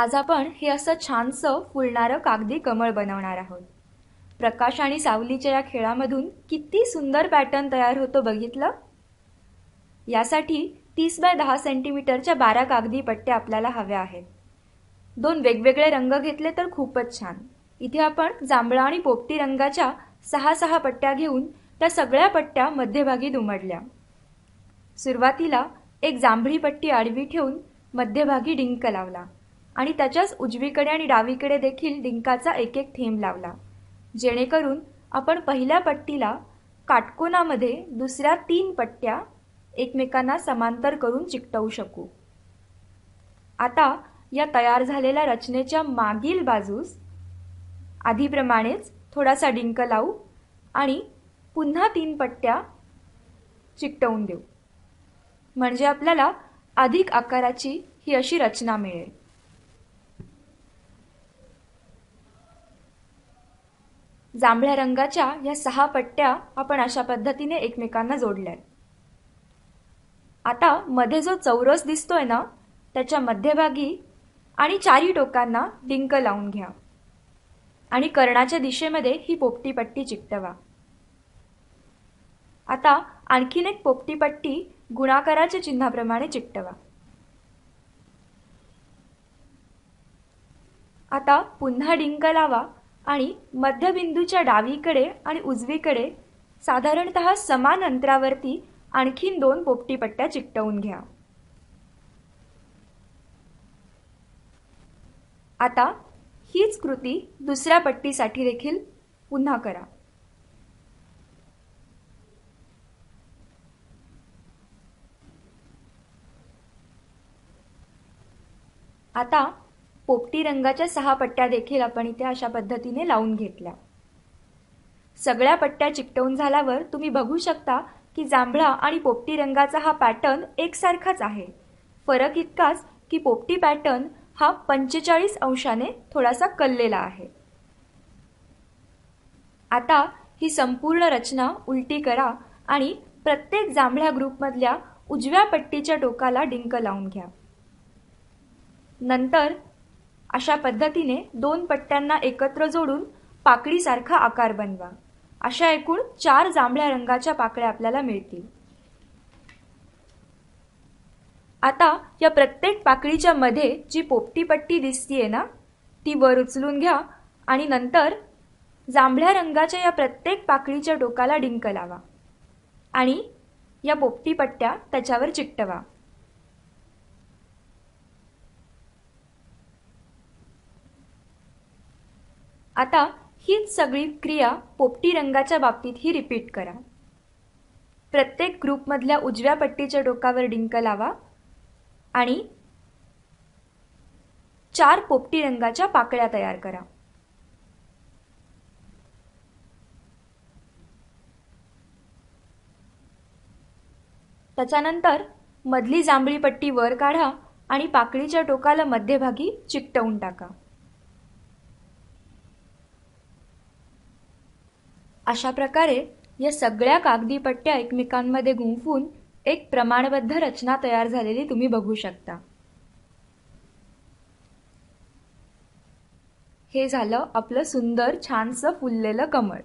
आज आपण हे असं छानसं फुलणारं कागदी कमळ बनवणार आहोत प्रकाश आणि सावलीच्या या खेळामधून किती सुंदर पॅटर्न तयार होतो बघितलं यासाठी तीस बाय दहा सेंटीमीटरच्या बारा कागदी पट्ट्या आपल्याला हव्या आहेत दोन वेगवेगळे रंग घेतले तर खूपच छान इथे आपण जांभळा आणि पोपटी रंगाच्या सहा सहा पट्ट्या घेऊन त्या सगळ्या पट्ट्या मध्यभागी दुमडल्या सुरुवातीला एक जांभळी पट्टी आडवी ठेवून मध्यभागी डिंक लावला आणि त्याच्याच उजवीकडे आणि डावीकडे देखील डिंकाचा एक एक थेंब लावला जेणेकरून आपण पहिल्या पट्टीला काटकोनामध्ये दुसऱ्या तीन पट्ट्या एकमेकांना समांतर करून चिकटवू शकू आता या तयार झालेल्या रचनेच्या मागील बाजूस आधीप्रमाणेच थोडासा डिंक लावू आणि पुन्हा तीन पट्ट्या चिकटवून देऊ म्हणजे आपल्याला अधिक आकाराची ही अशी रचना मिळेल जांभळ्या रंगाच्या या सहा पट्ट्या आपण अशा पद्धतीने एकमेकांना जोडल्या आता मध्ये जो चौरस दिसतोय ना त्याच्या मध्यभागी आणि चारी टोकांना डिंक लावून घ्या आणि कर्णाच्या दिशेमध्ये ही पोपटी पट्टी चिकटवा आता आणखीन एक पोपटी पट्टी गुणाकाराच्या चिन्हाप्रमाणे चिकटवा आता पुन्हा डिंक लावा आणि मध्यबिंदूच्या डावीकडे आणि उजवीकडे साधारणत समान अंतरावरती आणखीन दोन पोपटीपट्ट्या चिकटवून घ्या आता हीच कृती दुसऱ्या पट्टीसाठी देखील पुन्हा करा आता पोपटी रंगाच्या सहा पट्ट्या देखील आपण इथे अशा पद्धतीने लावून घेतल्या सगळ्या पट्ट्या चिकटवून झाल्यावर तुम्ही बघू शकता की जांभळा आणि पोपटी रंगाचा हा पॅटर्न एकसारखाच आहे फरक इतकाच की पोपटी पॅटर्न हा पंचेचाळीस अंशाने थोडासा कललेला आहे आता ही संपूर्ण रचना उलटी करा आणि प्रत्येक जांभळ्या ग्रुपमधल्या उजव्या पट्टीच्या टोकाला डिंक लावून घ्या नंतर अशा पद्धतीने दोन पट्ट्यांना एकत्र जोडून पाकळीसारखा आकार बनवा अशा एकूण चार जांभळ्या रंगाच्या पाकळ्या आपल्याला मिळतील आता या प्रत्येक पाकळीच्या मध्ये जी पोपटी पट्टी दिसतीये ना ती वर उचलून घ्या आणि नंतर जांभळ्या रंगाच्या या प्रत्येक पाकळीच्या डोकाला डिंक लावा आणि या पोपटी पट्ट्या त्याच्यावर चिकटवा आता हीच सगळी क्रिया पोपटी रंगाच्या बाबतीत ही रिपीट करा प्रत्येक ग्रुपमधल्या उजव्या पट्टीच्या टोकावर डिंक लावा आणि चार पोपटी रंगाच्या पाकळ्या तयार करा त्याच्यानंतर मधली जांभळी पट्टी वर काढा आणि पाकळीच्या टोकाला मध्यभागी चिकटवून टाका अशा प्रकारे या सगळ्या कागदी पट्ट्या एकमेकांमध्ये गुंफून एक प्रमाणबद्ध रचना तयार झालेली तुम्ही बघू शकता हे झालं आपलं सुंदर छानसं फुललेलं कमळ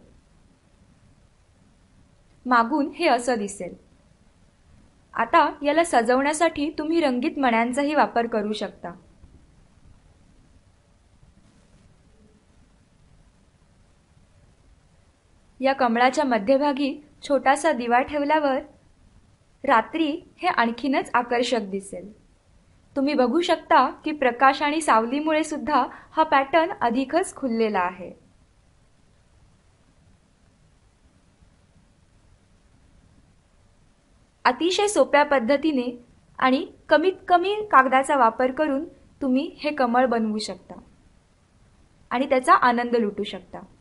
मागून हे असं दिसेल आता याला सजवण्यासाठी तुम्ही रंगीत मण्यांचाही वापर करू शकता या कमळाच्या मध्यभागी छोटासा दिवा ठेवल्यावर रात्री हे आणखीनच आकर्षक दिसेल तुम्ही बघू शकता की प्रकाश आणि सावलीमुळे सुद्धा हा पॅटर्न अधिकच खुललेला आहे अतिशय सोप्या पद्धतीने आणि कमीत कमी कागदाचा वापर करून तुम्ही हे कमळ बनवू शकता आणि त्याचा आनंद लुटू शकता